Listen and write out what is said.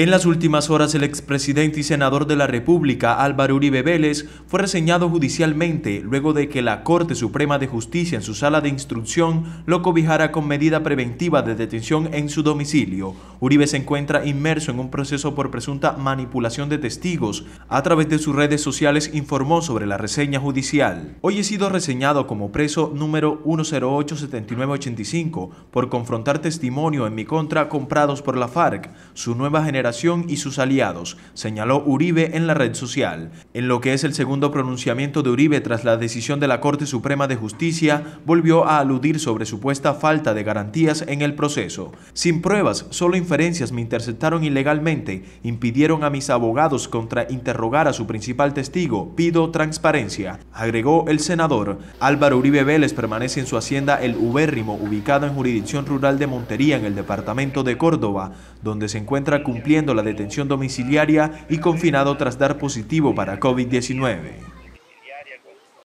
En las últimas horas, el expresidente y senador de la República, Álvaro Uribe Vélez, fue reseñado judicialmente luego de que la Corte Suprema de Justicia en su sala de instrucción lo cobijara con medida preventiva de detención en su domicilio. Uribe se encuentra inmerso en un proceso por presunta manipulación de testigos. A través de sus redes sociales informó sobre la reseña judicial. Hoy he sido reseñado como preso número 1087985 por confrontar testimonio en mi contra comprados por la FARC, su nueva generación y sus aliados, señaló Uribe en la red social. En lo que es el segundo pronunciamiento de Uribe tras la decisión de la Corte Suprema de Justicia, volvió a aludir sobre supuesta falta de garantías en el proceso. Sin pruebas, solo inferencias me interceptaron ilegalmente, impidieron a mis abogados contra interrogar a su principal testigo, pido transparencia, agregó el senador. Álvaro Uribe Vélez permanece en su hacienda El Ubérrimo, ubicado en jurisdicción rural de Montería, en el departamento de Córdoba, donde se encuentra cumpliendo la detención domiciliaria y confinado tras dar positivo para COVID-19.